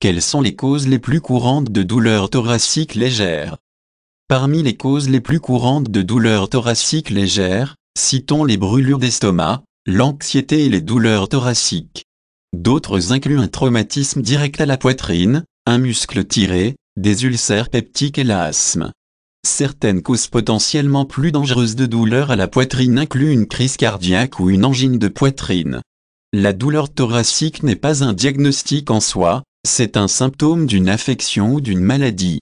Quelles sont les causes les plus courantes de douleurs thoraciques légères Parmi les causes les plus courantes de douleurs thoraciques légères, citons les brûlures d'estomac, l'anxiété et les douleurs thoraciques. D'autres incluent un traumatisme direct à la poitrine, un muscle tiré, des ulcères peptiques et l'asthme. Certaines causes potentiellement plus dangereuses de douleurs à la poitrine incluent une crise cardiaque ou une angine de poitrine. La douleur thoracique n'est pas un diagnostic en soi, c'est un symptôme d'une affection ou d'une maladie.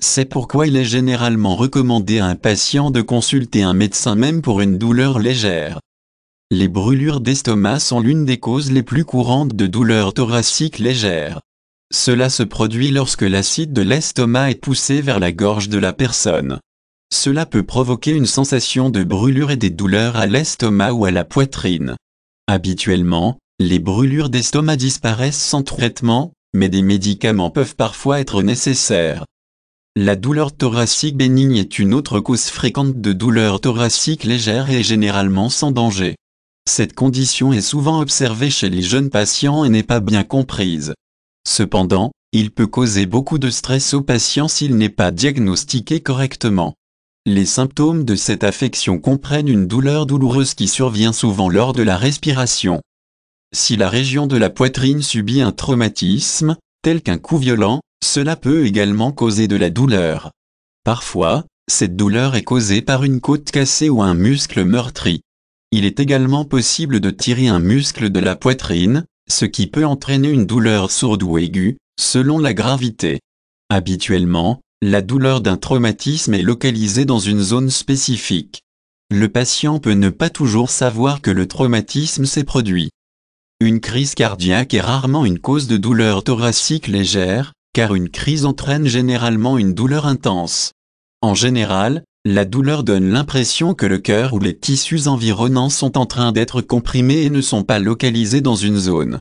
C'est pourquoi il est généralement recommandé à un patient de consulter un médecin même pour une douleur légère. Les brûlures d'estomac sont l'une des causes les plus courantes de douleurs thoraciques légères. Cela se produit lorsque l'acide de l'estomac est poussé vers la gorge de la personne. Cela peut provoquer une sensation de brûlure et des douleurs à l'estomac ou à la poitrine. Habituellement, les brûlures d'estomac disparaissent sans traitement, mais des médicaments peuvent parfois être nécessaires. La douleur thoracique bénigne est une autre cause fréquente de douleur thoracique légère et généralement sans danger. Cette condition est souvent observée chez les jeunes patients et n'est pas bien comprise. Cependant, il peut causer beaucoup de stress aux patients s'il n'est pas diagnostiqué correctement. Les symptômes de cette affection comprennent une douleur douloureuse qui survient souvent lors de la respiration, si la région de la poitrine subit un traumatisme, tel qu'un coup violent, cela peut également causer de la douleur. Parfois, cette douleur est causée par une côte cassée ou un muscle meurtri. Il est également possible de tirer un muscle de la poitrine, ce qui peut entraîner une douleur sourde ou aiguë, selon la gravité. Habituellement, la douleur d'un traumatisme est localisée dans une zone spécifique. Le patient peut ne pas toujours savoir que le traumatisme s'est produit. Une crise cardiaque est rarement une cause de douleur thoracique légère, car une crise entraîne généralement une douleur intense. En général, la douleur donne l'impression que le cœur ou les tissus environnants sont en train d'être comprimés et ne sont pas localisés dans une zone.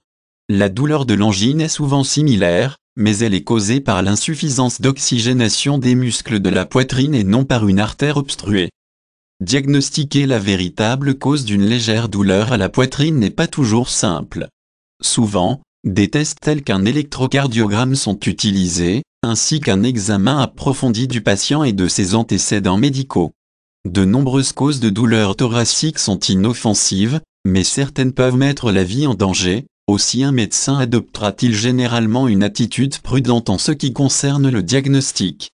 La douleur de l'angine est souvent similaire, mais elle est causée par l'insuffisance d'oxygénation des muscles de la poitrine et non par une artère obstruée. Diagnostiquer la véritable cause d'une légère douleur à la poitrine n'est pas toujours simple. Souvent, des tests tels qu'un électrocardiogramme sont utilisés, ainsi qu'un examen approfondi du patient et de ses antécédents médicaux. De nombreuses causes de douleurs thoraciques sont inoffensives, mais certaines peuvent mettre la vie en danger, aussi un médecin adoptera-t-il généralement une attitude prudente en ce qui concerne le diagnostic.